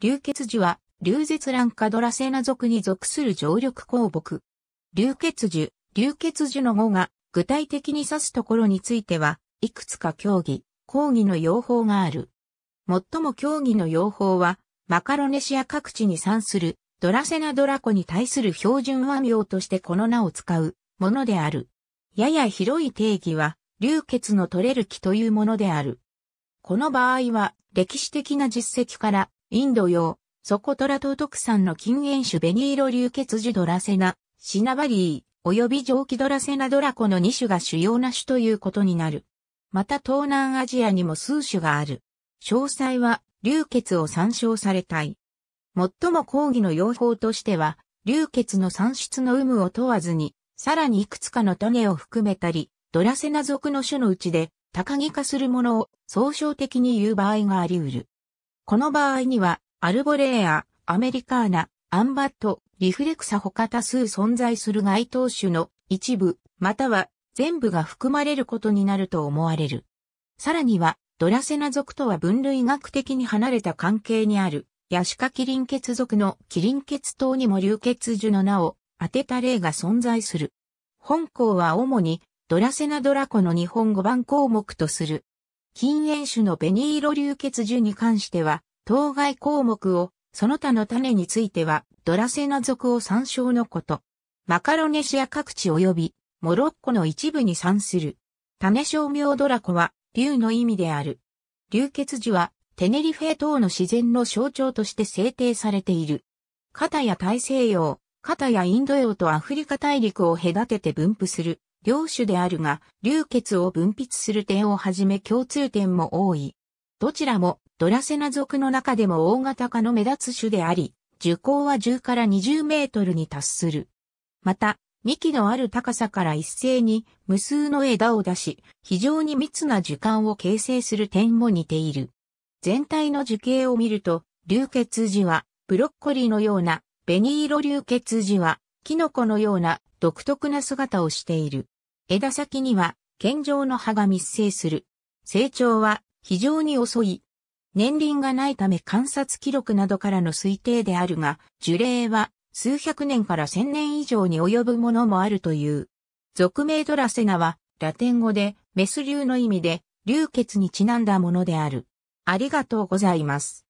流血樹は、流絶乱化ドラセナ族に属する常緑鉱木。流血樹、流血樹の語が具体的に指すところについては、いくつか競技、講義の用法がある。最も競技の用法は、マカロネシア各地に産するドラセナドラコに対する標準和名としてこの名を使うものである。やや広い定義は、流血の取れる木というものである。この場合は、歴史的な実績から、インド洋、ソコトラ島特産の禁煙種ベニーロ流血樹ドラセナ、シナバリー、及び蒸気ドラセナドラコの2種が主要な種ということになる。また東南アジアにも数種がある。詳細は、流血を参照されたい。最も講義の用法としては、流血の産出の有無を問わずに、さらにいくつかの種を含めたり、ドラセナ属の種のうちで、高木化するものを総称的に言う場合があり得る。この場合には、アルボレーア、アメリカーナ、アンバット、リフレクサ他多数存在する該当種の一部、または全部が含まれることになると思われる。さらには、ドラセナ属とは分類学的に離れた関係にある、ヤシカキリン血属のキリン血等にも流血樹の名を当てた例が存在する。本校は主にドラセナドラコの日本語版項目とする禁煙種の紅色流血樹に関しては、当該項目を、その他の種については、ドラセナ属を参照のこと。マカロネシア各地及び、モロッコの一部に産する。種商名ドラコは、竜の意味である。流血樹は、テネリフェ島の自然の象徴として制定されている。片や大西洋、片やインド洋とアフリカ大陸を隔てて分布する両種であるが、流血を分泌する点をはじめ共通点も多い。どちらもドラセナ属の中でも大型化の目立つ種であり、樹高は10から20メートルに達する。また、幹のある高さから一斉に無数の枝を出し、非常に密な樹幹を形成する点も似ている。全体の樹形を見ると、流血樹はブロッコリーのような、紅色流血樹はキノコのような独特な姿をしている。枝先には、剣状の葉が密生する。成長は非常に遅い。年輪がないため観察記録などからの推定であるが、樹齢は数百年から千年以上に及ぶものもあるという。俗名ドラセナは、ラテン語で、メス流の意味で、流血にちなんだものである。ありがとうございます。